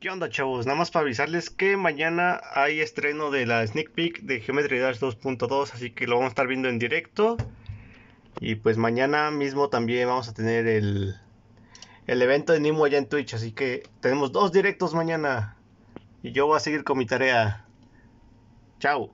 ¿Qué onda, chavos? Nada más para avisarles que mañana hay estreno de la sneak peek de Geometry Dash 2.2, así que lo vamos a estar viendo en directo. Y pues mañana mismo también vamos a tener el, el evento de Nimo allá en Twitch, así que tenemos dos directos mañana. Y yo voy a seguir con mi tarea. Chao.